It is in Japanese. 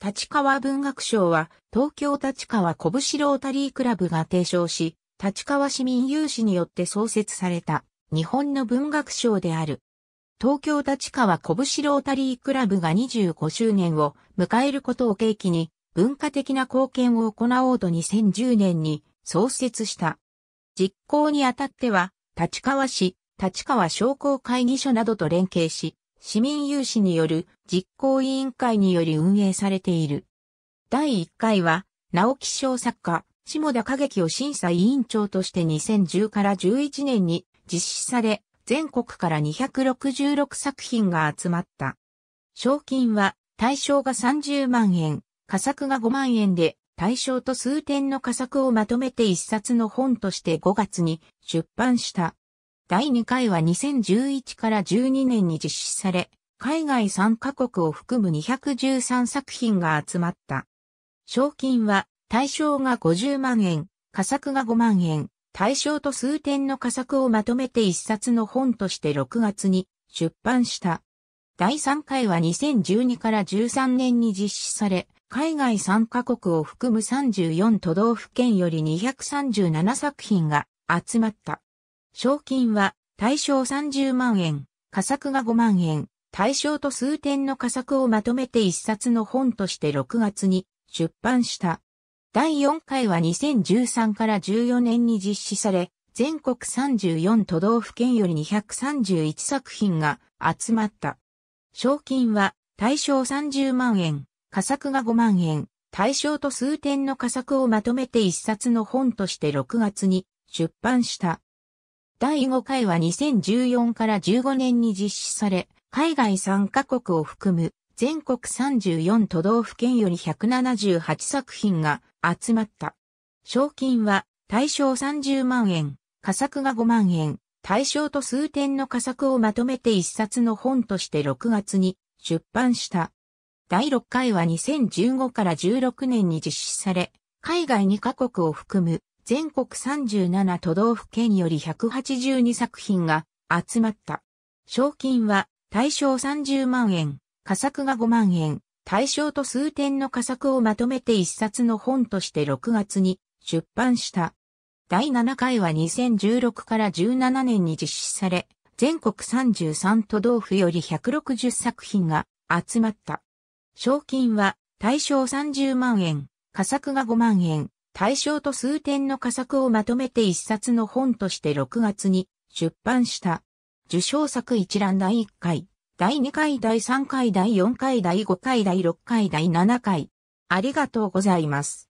立川文学賞は、東京立川拳ロータリークラブが提唱し、立川市民有志によって創設された、日本の文学賞である。東京立川拳ロータリークラブが25周年を迎えることを契機に、文化的な貢献を行おうと2010年に創設した。実行にあたっては、立川市、立川商工会議所などと連携し、市民有志による実行委員会により運営されている。第1回は、直木賞作家、下田景樹を審査委員長として2010から11年に実施され、全国から266作品が集まった。賞金は対象が30万円、仮作が5万円で、対象と数点の仮作をまとめて一冊の本として5月に出版した第2回は2011から12年に実施され、海外3カ国を含む213作品が集まった。賞金は対象が50万円、仮作が5万円、対象と数点の仮作をまとめて一冊の本として6月に出版した。第3回は2012から13年に実施され、海外3カ国を含む34都道府県より237作品が集まった。賞金は、対象30万円、加作が5万円、対象と数点の加作をまとめて一冊の本として6月に出版した。第4回は2013から14年に実施され、全国34都道府県より231作品が集まった。賞金は対象30万円、加作が5万円、対象と数点の加作をまとめて一冊の本として6月に出版した。第5回は2014から15年に実施され、海外3カ国を含む全国34都道府県より178作品が集まった。賞金は対象30万円、仮作が5万円、対象と数点の仮作をまとめて一冊の本として6月に出版した。第6回は2015から16年に実施され、海外2カ国を含む全国37都道府県より182作品が集まった。賞金は対象30万円、佳作が5万円、対象と数点の佳作をまとめて一冊の本として6月に出版した。第7回は2016から17年に実施され、全国33都道府より160作品が集まった。賞金は対象30万円、佳作が5万円、対象と数点の佳作をまとめて一冊の本として6月に出版した。受賞作一覧第1回、第2回、第3回、第4回、第5回、第6回、第7回。ありがとうございます。